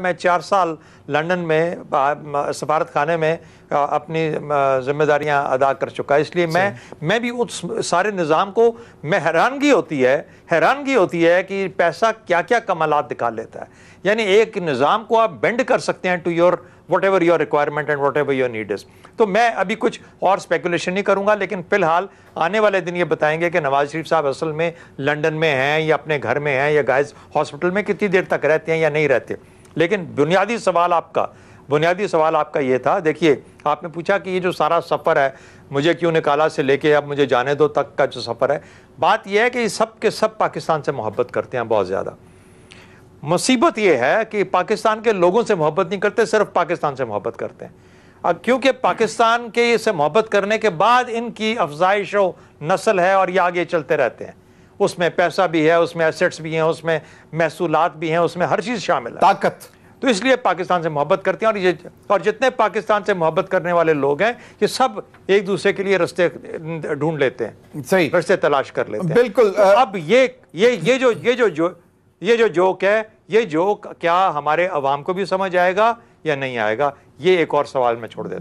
میں چار سال لنڈن میں سفارت خانے میں اپنی ذمہ داریاں ادا کر چکا اس لیے میں میں بھی اس سارے نظام کو میں حیرانگی حیرانگی ہوتی ہوتی ہے ہے کہ پیسہ کیا کیا کمالات دکھا لیتا ہے یعنی ایک نظام کو آپ بینڈ کر سکتے ہیں to your whatever your requirement and whatever your need is تو میں ابھی کچھ اور اسپیکولیشن نہیں کروں گا لیکن فی الحال آنے والے دن یہ بتائیں گے کہ نواز شریف صاحب اصل میں لنڈن میں ہیں یا اپنے گھر میں ہیں یا گائز ہاسپٹل میں کتنی دیر تک رہتے ہیں یا نہیں رہتے لیکن بنیادی سوال آپ کا بنیادی سوال آپ کا یہ تھا دیکھیے آپ نے پوچھا کہ یہ جو سارا سفر ہے مجھے کیوں نکالا سے لے کے اب مجھے جانے دو تک کا جو سفر ہے بات یہ ہے کہ یہ سب کے سب پاکستان سے محبت کرتے ہیں بہت زیادہ مصیبت یہ ہے کہ پاکستان کے لوگوں سے محبت نہیں کرتے صرف پاکستان سے محبت کرتے ہیں اب کیونکہ پاکستان کے اسے محبت کرنے کے بعد ان کی افزائش و نسل ہے اور یہ آگے چلتے رہتے ہیں اس میں پیسہ بھی ہے اس میں ایسٹس بھی ہیں اس میں محصولات بھی ہیں اس میں ہر چیز شامل ہے طاقت تو اس لیے پاکستان سے محبت کرتے ہیں اور جتنے پاکستان سے محبت کرنے والے لوگ ہیں یہ سب ایک دوسرے کے لیے رستے ڈھونڈ لیتے ہیں صحیح رستے تلاش کر لیتے بالکل اب یہ یہ یہ جو جو یہ جو جوک ہے یہ جوک کیا ہمارے عوام کو بھی سمجھ آئے گا یا نہیں آئے گا یہ ایک اور سوال میں چھوڑ دیتا